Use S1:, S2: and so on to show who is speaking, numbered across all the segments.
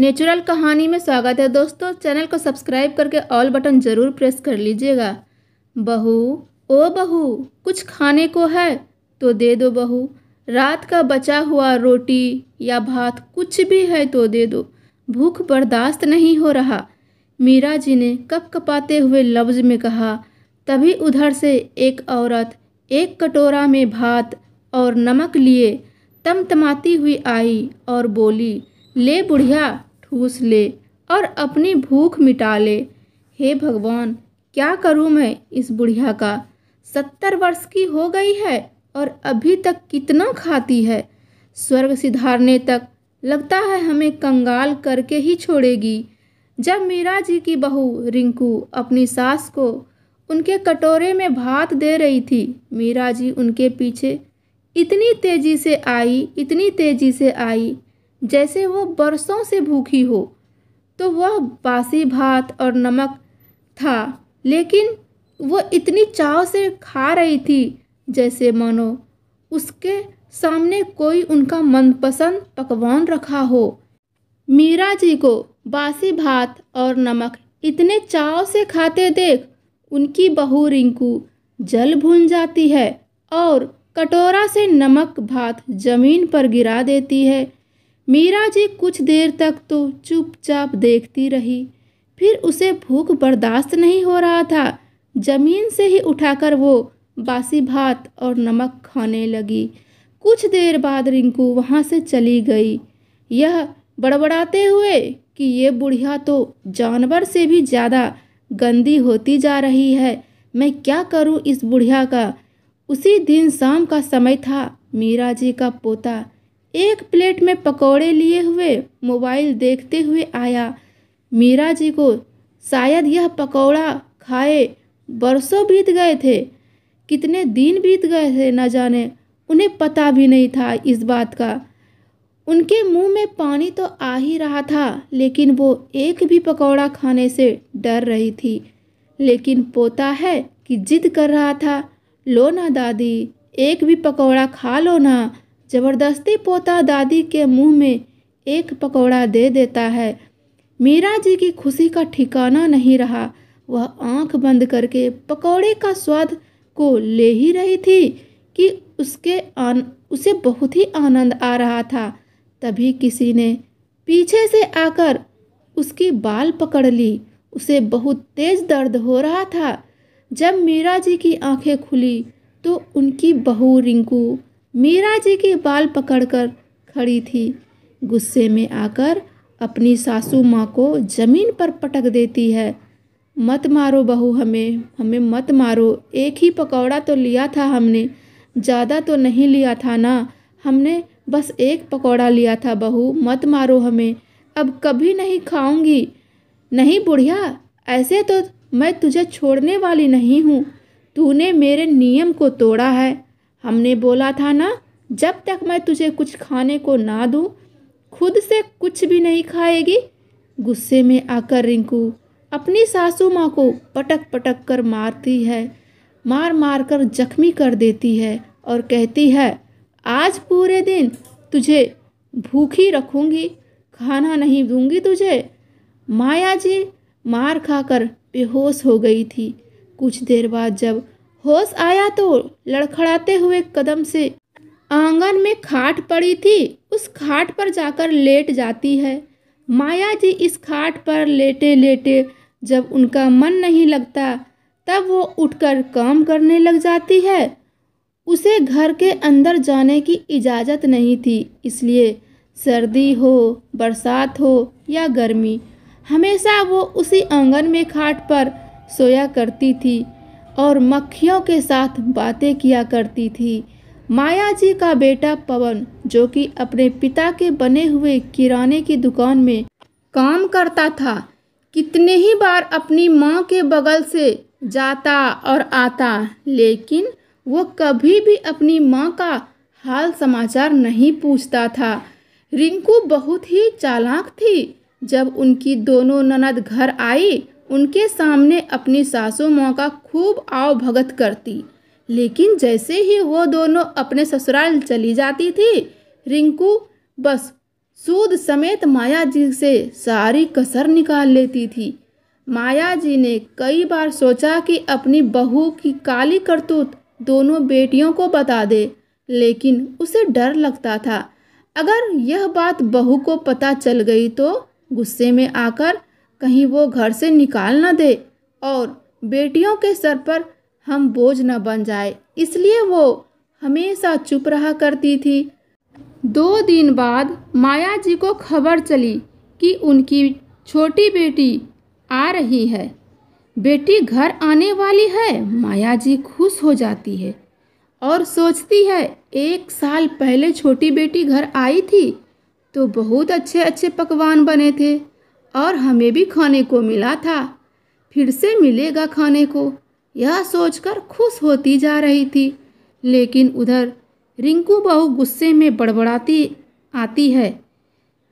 S1: natural कहानी में स्वागत है दोस्तों चैनल को सब्सक्राइब करके ऑल बटन ज़रूर प्रेस कर लीजिएगा बहू ओ बहू कुछ खाने को है तो दे दो बहू रात का बचा हुआ रोटी या भात कुछ भी है तो दे दो भूख बर्दाश्त नहीं हो रहा मीरा जी ने कप कपाते हुए लफ्ज़ में कहा तभी उधर से एक औरत एक कटोरा में भात और नमक लिए तमतमाती हुई आई और बोली ले बुढ़िया ठूस ले और अपनी भूख मिटा ले हे भगवान क्या करूँ मैं इस बुढ़िया का सत्तर वर्ष की हो गई है और अभी तक कितना खाती है स्वर्ग सिधारने तक लगता है हमें कंगाल करके ही छोड़ेगी जब मीरा जी की बहू रिंकू अपनी सास को उनके कटोरे में भात दे रही थी मीरा जी उनके पीछे इतनी तेज़ी से आई इतनी तेज़ी से आई जैसे वो बरसों से भूखी हो तो वह बासी भात और नमक था लेकिन वो इतनी चाव से खा रही थी जैसे मानो उसके सामने कोई उनका मनपसंद पकवान रखा हो मीरा जी को बासी भात और नमक इतने चाव से खाते देख उनकी बहू रिंकू जल भून जाती है और कटोरा से नमक भात जमीन पर गिरा देती है मीरा जी कुछ देर तक तो चुपचाप देखती रही फिर उसे भूख बर्दाश्त नहीं हो रहा था जमीन से ही उठाकर वो बासी भात और नमक खाने लगी कुछ देर बाद रिंकू वहाँ से चली गई यह बड़बड़ाते हुए कि ये बुढ़िया तो जानवर से भी ज़्यादा गंदी होती जा रही है मैं क्या करूँ इस बुढ़िया का उसी दिन शाम का समय था मीरा जी का पोता एक प्लेट में पकौड़े लिए हुए मोबाइल देखते हुए आया मीरा जी को शायद यह पकौड़ा खाए बरसों बीत गए थे कितने दिन बीत गए थे न जाने उन्हें पता भी नहीं था इस बात का उनके मुंह में पानी तो आ ही रहा था लेकिन वो एक भी पकौड़ा खाने से डर रही थी लेकिन पोता है कि जिद कर रहा था लो ना दादी एक भी पकौड़ा खा लो ना ज़बरदस्ती पोता दादी के मुंह में एक पकौड़ा दे देता है मीरा जी की खुशी का ठिकाना नहीं रहा वह आंख बंद करके पकौड़े का स्वाद को ले ही रही थी कि उसके आन उसे बहुत ही आनंद आ रहा था तभी किसी ने पीछे से आकर उसकी बाल पकड़ ली उसे बहुत तेज दर्द हो रहा था जब मीरा जी की आंखें खुली तो उनकी बहू रिंकू मीरा जी के बाल पकड़कर खड़ी थी गुस्से में आकर अपनी सासू माँ को ज़मीन पर पटक देती है मत मारो बहू हमें हमें मत मारो एक ही पकौड़ा तो लिया था हमने ज़्यादा तो नहीं लिया था ना हमने बस एक पकौड़ा लिया था बहू मत मारो हमें अब कभी नहीं खाऊंगी नहीं बुढ़िया ऐसे तो मैं तुझे छोड़ने वाली नहीं हूँ तूने मेरे नियम को तोड़ा है हमने बोला था ना जब तक मैं तुझे कुछ खाने को ना दूँ खुद से कुछ भी नहीं खाएगी गुस्से में आकर रिंकू अपनी सासू माँ को पटक पटक कर मारती है मार मार कर जख्मी कर देती है और कहती है आज पूरे दिन तुझे भूखी रखूँगी खाना नहीं दूंगी तुझे माया जी मार खाकर बेहोश हो गई थी कुछ देर बाद जब होश आया तो लड़खड़ाते हुए कदम से आंगन में खाट पड़ी थी उस खाट पर जाकर लेट जाती है माया जी इस खाट पर लेटे लेटे जब उनका मन नहीं लगता तब वो उठकर काम करने लग जाती है उसे घर के अंदर जाने की इजाज़त नहीं थी इसलिए सर्दी हो बरसात हो या गर्मी हमेशा वो उसी आंगन में खाट पर सोया करती थी और मक्खियों के साथ बातें किया करती थी माया जी का बेटा पवन जो कि अपने पिता के बने हुए किराने की दुकान में काम करता था कितने ही बार अपनी माँ के बगल से जाता और आता लेकिन वो कभी भी अपनी माँ का हाल समाचार नहीं पूछता था रिंकू बहुत ही चालाक थी जब उनकी दोनों ननद घर आई उनके सामने अपनी सासू माँ का खूब आव भगत करती लेकिन जैसे ही वो दोनों अपने ससुराल चली जाती थी रिंकू बस सूद समेत माया जी से सारी कसर निकाल लेती थी माया जी ने कई बार सोचा कि अपनी बहू की काली करतूत दोनों बेटियों को बता दे लेकिन उसे डर लगता था अगर यह बात बहू को पता चल गई तो गुस्से में आकर कहीं वो घर से निकाल ना दे और बेटियों के सर पर हम बोझ न बन जाए इसलिए वो हमेशा चुप रहा करती थी दो दिन बाद माया जी को खबर चली कि उनकी छोटी बेटी आ रही है बेटी घर आने वाली है माया जी खुश हो जाती है और सोचती है एक साल पहले छोटी बेटी घर आई थी तो बहुत अच्छे अच्छे पकवान बने थे और हमें भी खाने को मिला था फिर से मिलेगा खाने को यह सोचकर खुश होती जा रही थी लेकिन उधर रिंकू बहू गुस्से में बड़बड़ाती आती है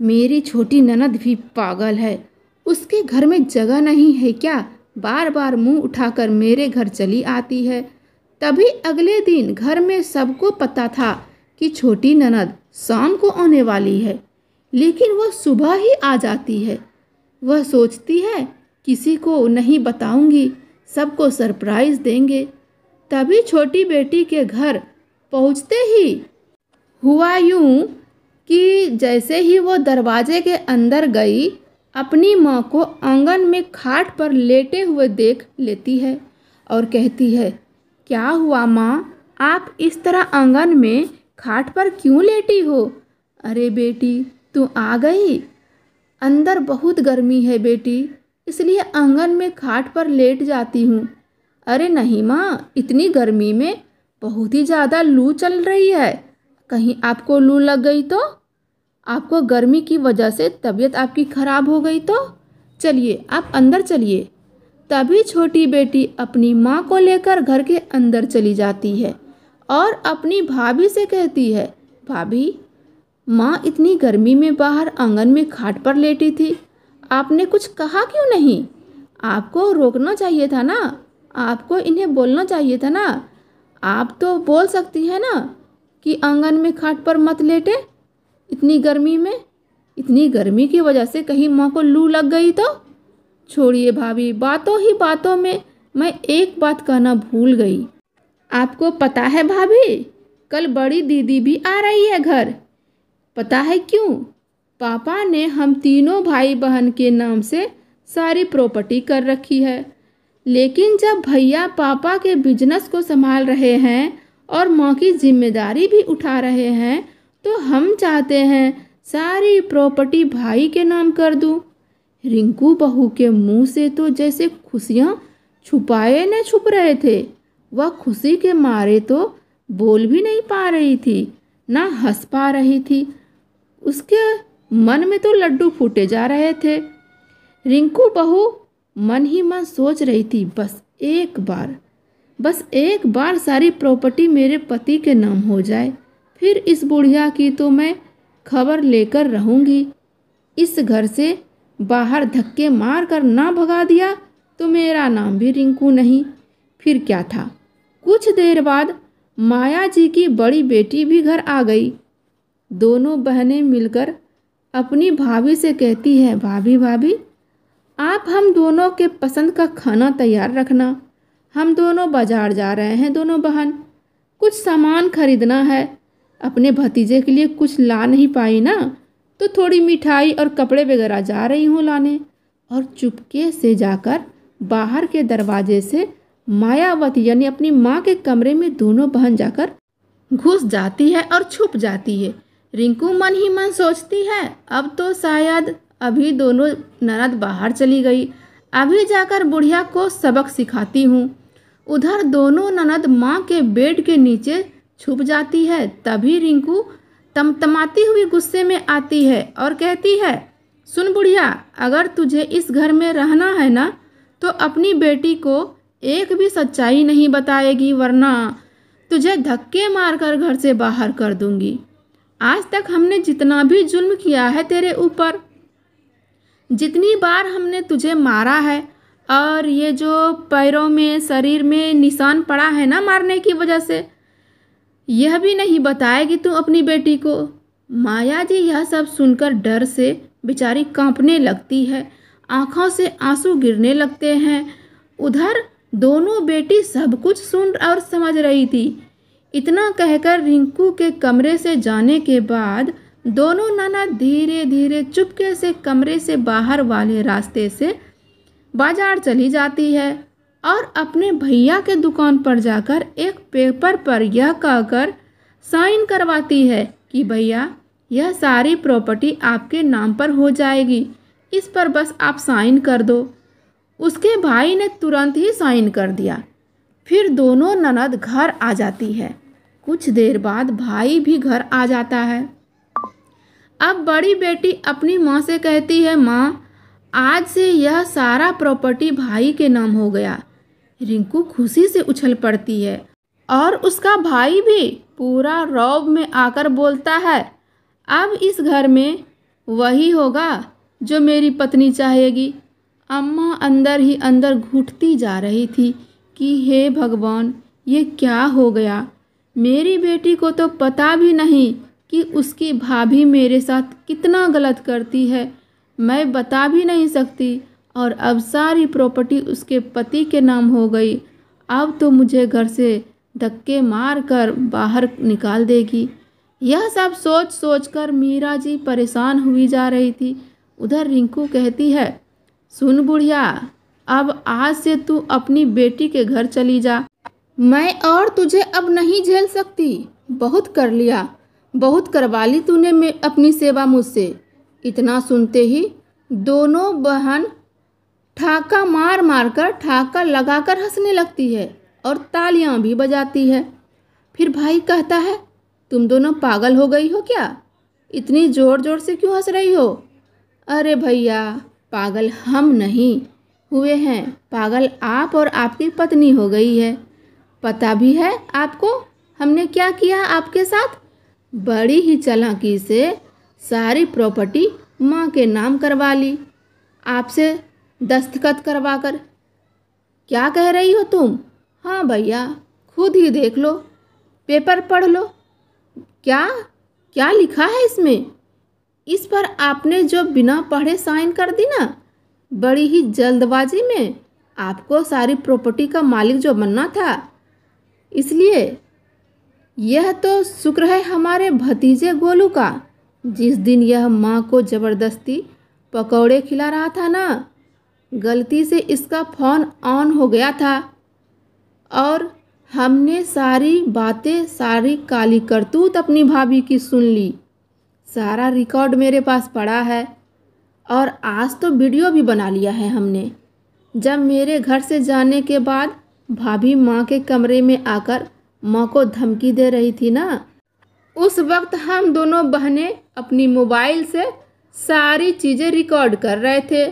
S1: मेरी छोटी ननद भी पागल है उसके घर में जगह नहीं है क्या बार बार मुंह उठाकर मेरे घर चली आती है तभी अगले दिन घर में सबको पता था कि छोटी ननद शाम को आने वाली है लेकिन वह सुबह ही आ जाती है वह सोचती है किसी को नहीं बताऊंगी सबको सरप्राइज देंगे तभी छोटी बेटी के घर पहुंचते ही हुआ यूं कि जैसे ही वो दरवाजे के अंदर गई अपनी माँ को आंगन में खाट पर लेटे हुए देख लेती है और कहती है क्या हुआ माँ आप इस तरह आंगन में खाट पर क्यों लेटी हो अरे बेटी तू आ गई अंदर बहुत गर्मी है बेटी इसलिए आंगन में खाट पर लेट जाती हूँ अरे नहीं माँ इतनी गर्मी में बहुत ही ज़्यादा लू चल रही है कहीं आपको लू लग गई तो आपको गर्मी की वजह से तबीयत आपकी ख़राब हो गई तो चलिए आप अंदर चलिए तभी छोटी बेटी अपनी माँ को लेकर घर के अंदर चली जाती है और अपनी भाभी से कहती है भाभी माँ इतनी गर्मी में बाहर आंगन में खाट पर लेटी थी आपने कुछ कहा क्यों नहीं आपको रोकना चाहिए था ना आपको इन्हें बोलना चाहिए था ना आप तो बोल सकती हैं ना कि आंगन में खाट पर मत लेटे इतनी गर्मी में इतनी गर्मी की वजह से कहीं माँ को लू लग गई तो छोड़िए भाभी बातों ही बातों में मैं एक बात कहना भूल गई आपको पता है भाभी कल बड़ी दीदी भी आ रही है घर पता है क्यों पापा ने हम तीनों भाई बहन के नाम से सारी प्रॉपर्टी कर रखी है लेकिन जब भैया पापा के बिजनेस को संभाल रहे हैं और माँ की जिम्मेदारी भी उठा रहे हैं तो हम चाहते हैं सारी प्रॉपर्टी भाई के नाम कर दूँ रिंकू बहू के मुंह से तो जैसे खुशियाँ छुपाए न छुप रहे थे वह खुशी के मारे तो बोल भी नहीं पा रही थी ना हंस पा रही थी उसके मन में तो लड्डू फूटे जा रहे थे रिंकू बहू मन ही मन सोच रही थी बस एक बार बस एक बार सारी प्रॉपर्टी मेरे पति के नाम हो जाए फिर इस बुढ़िया की तो मैं खबर लेकर रहूँगी इस घर से बाहर धक्के मार कर ना भगा दिया तो मेरा नाम भी रिंकू नहीं फिर क्या था कुछ देर बाद माया जी की बड़ी बेटी भी घर आ गई दोनों बहनें मिलकर अपनी भाभी से कहती है भाभी भाभी आप हम दोनों के पसंद का खाना तैयार रखना हम दोनों बाजार जा रहे हैं दोनों बहन कुछ सामान खरीदना है अपने भतीजे के लिए कुछ ला नहीं पाई ना तो थोड़ी मिठाई और कपड़े वगैरह जा रही हूँ लाने और चुपके से जाकर बाहर के दरवाजे से मायावती यानी अपनी माँ के कमरे में दोनों बहन जाकर घुस जाती है और छुप जाती है रिंकू मन ही मन सोचती है अब तो शायद अभी दोनों ननद बाहर चली गई अभी जाकर बुढ़िया को सबक सिखाती हूँ उधर दोनों ननद माँ के बेड के नीचे छुप जाती है तभी रिंकू तमतमाती हुई गुस्से में आती है और कहती है सुन बुढ़िया अगर तुझे इस घर में रहना है ना तो अपनी बेटी को एक भी सच्चाई नहीं बताएगी वरना तुझे धक्के मारकर घर से बाहर कर दूंगी आज तक हमने जितना भी जुल्म किया है तेरे ऊपर जितनी बार हमने तुझे मारा है और ये जो पैरों में शरीर में निशान पड़ा है ना मारने की वजह से यह भी नहीं बताएगी तू अपनी बेटी को माया जी यह सब सुनकर डर से बेचारी कांपने लगती है आँखों से आंसू गिरने लगते हैं उधर दोनों बेटी सब कुछ सुन और समझ रही थी इतना कहकर रिंकू के कमरे से जाने के बाद दोनों नाना धीरे धीरे चुपके से कमरे से बाहर वाले रास्ते से बाजार चली जाती है और अपने भैया के दुकान पर जाकर एक पेपर पर यह कहकर साइन करवाती है कि भैया यह सारी प्रॉपर्टी आपके नाम पर हो जाएगी इस पर बस आप साइन कर दो उसके भाई ने तुरंत ही साइन कर दिया फिर दोनों ननद घर आ जाती है कुछ देर बाद भाई भी घर आ जाता है अब बड़ी बेटी अपनी माँ से कहती है माँ आज से यह सारा प्रॉपर्टी भाई के नाम हो गया रिंकू खुशी से उछल पड़ती है और उसका भाई भी पूरा रौब में आकर बोलता है अब इस घर में वही होगा जो मेरी पत्नी चाहेगी अम्मा अंदर ही अंदर घुटती जा रही थी कि हे भगवान ये क्या हो गया मेरी बेटी को तो पता भी नहीं कि उसकी भाभी मेरे साथ कितना गलत करती है मैं बता भी नहीं सकती और अब सारी प्रॉपर्टी उसके पति के नाम हो गई अब तो मुझे घर से धक्के मार कर बाहर निकाल देगी यह सब सोच सोच कर मीरा जी परेशान हुई जा रही थी उधर रिंकू कहती है सुन बुढ़िया अब आज से तू अपनी बेटी के घर चली जा मैं और तुझे अब नहीं झेल सकती बहुत कर लिया बहुत करवा ली तूने अपनी सेवा मुझसे इतना सुनते ही दोनों बहन ठाका मार मार कर ठाका लगा कर हंसने लगती है और तालियां भी बजाती है फिर भाई कहता है तुम दोनों पागल हो गई हो क्या इतनी ज़ोर ज़ोर से क्यों हंस रही हो अरे भैया पागल हम नहीं हुए हैं पागल आप और आपकी पत्नी हो गई है पता भी है आपको हमने क्या किया आपके साथ बड़ी ही चलाकी से सारी प्रॉपर्टी माँ के नाम करवा ली आपसे दस्तखत करवा कर क्या कह रही हो तुम हाँ भैया खुद ही देख लो पेपर पढ़ लो क्या क्या लिखा है इसमें इस पर आपने जो बिना पढ़े साइन कर दी ना बड़ी ही जल्दबाजी में आपको सारी प्रॉपर्टी का मालिक जो बनना था इसलिए यह तो शुक्र है हमारे भतीजे गोलू का जिस दिन यह माँ को ज़बरदस्ती पकौड़े खिला रहा था ना गलती से इसका फ़ोन ऑन हो गया था और हमने सारी बातें सारी काली करतूत अपनी भाभी की सुन ली सारा रिकॉर्ड मेरे पास पड़ा है और आज तो वीडियो भी बना लिया है हमने जब मेरे घर से जाने के बाद भाभी माँ के कमरे में आकर माँ को धमकी दे रही थी ना उस वक्त हम दोनों बहनें अपनी मोबाइल से सारी चीज़ें रिकॉर्ड कर रहे थे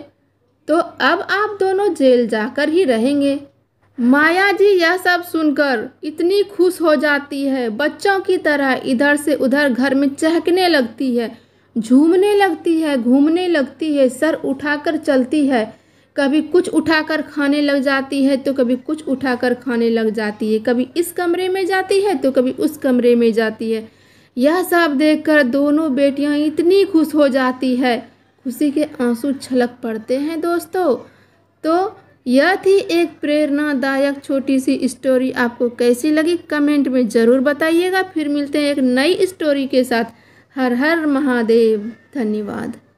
S1: तो अब आप दोनों जेल जाकर ही रहेंगे माया जी यह सब सुनकर इतनी खुश हो जाती है बच्चों की तरह इधर से उधर घर में चहकने लगती है झूमने लगती है घूमने लगती है सर उठाकर चलती है कभी कुछ उठाकर खाने लग जाती है तो कभी कुछ उठाकर खाने लग जाती है कभी इस कमरे में जाती है तो कभी उस कमरे में जाती है यह सब देखकर दोनों बेटियां इतनी खुश हो जाती है खुशी के आंसू छलक पड़ते हैं दोस्तों तो यह थी एक प्रेरणादायक छोटी सी स्टोरी आपको कैसी लगी कमेंट में ज़रूर बताइएगा फिर मिलते हैं एक नई स्टोरी के साथ हर हर महादेव धन्यवाद